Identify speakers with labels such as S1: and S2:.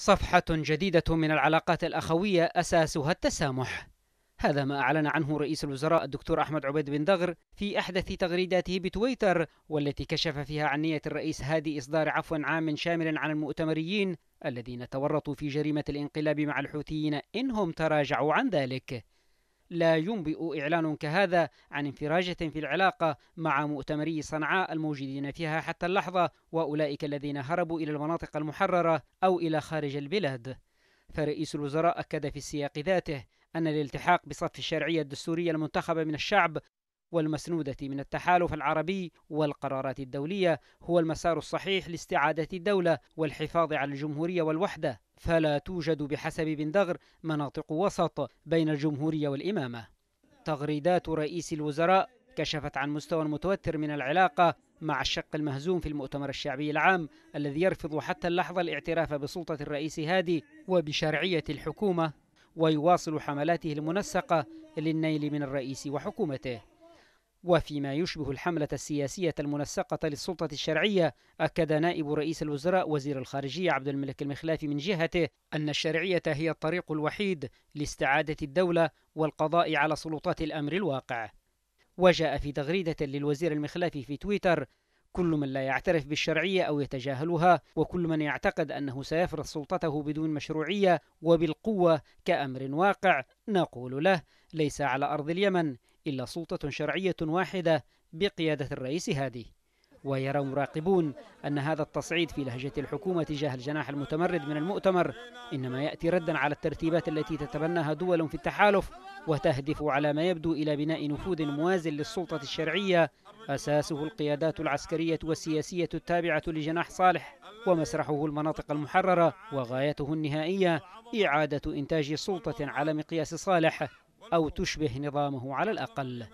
S1: صفحة جديدة من العلاقات الأخوية أساسها التسامح هذا ما أعلن عنه رئيس الوزراء الدكتور أحمد عبيد بن دغر في أحدث تغريداته بتويتر والتي كشف فيها عن نية الرئيس هادي إصدار عفو عام شامل عن المؤتمريين الذين تورطوا في جريمة الانقلاب مع الحوثيين إنهم تراجعوا عن ذلك لا ينبئ إعلان كهذا عن انفراجة في العلاقة مع مؤتمري صنعاء الموجودين فيها حتى اللحظة وأولئك الذين هربوا إلى المناطق المحررة أو إلى خارج البلاد فرئيس الوزراء أكد في السياق ذاته أن الالتحاق بصف الشرعية الدستورية المنتخبة من الشعب والمسنودة من التحالف العربي والقرارات الدولية هو المسار الصحيح لاستعادة الدولة والحفاظ على الجمهورية والوحدة فلا توجد بحسب بن دغر مناطق وسط بين الجمهورية والإمامة تغريدات رئيس الوزراء كشفت عن مستوى متوتر من العلاقة مع الشق المهزوم في المؤتمر الشعبي العام الذي يرفض حتى اللحظة الاعتراف بسلطة الرئيس هادي وبشرعية الحكومة ويواصل حملاته المنسقة للنيل من الرئيس وحكومته وفيما يشبه الحملة السياسية المنسقة للسلطة الشرعية أكد نائب رئيس الوزراء وزير الخارجية عبد الملك المخلافي من جهته أن الشرعية هي الطريق الوحيد لاستعادة الدولة والقضاء على سلطات الأمر الواقع وجاء في تغريدة للوزير المخلافي في تويتر كل من لا يعترف بالشرعية أو يتجاهلها وكل من يعتقد أنه سيفرض سلطته بدون مشروعية وبالقوة كأمر واقع نقول له ليس على أرض اليمن إلا سلطة شرعية واحدة بقيادة الرئيس هادي ويرى مراقبون أن هذا التصعيد في لهجة الحكومة تجاه الجناح المتمرد من المؤتمر إنما يأتي ردا على الترتيبات التي تتبناها دول في التحالف وتهدف على ما يبدو إلى بناء نفوذ موازن للسلطة الشرعية أساسه القيادات العسكرية والسياسية التابعة لجناح صالح ومسرحه المناطق المحررة وغايته النهائية إعادة إنتاج سلطة على مقياس صالح أو تشبه نظامه على الأقل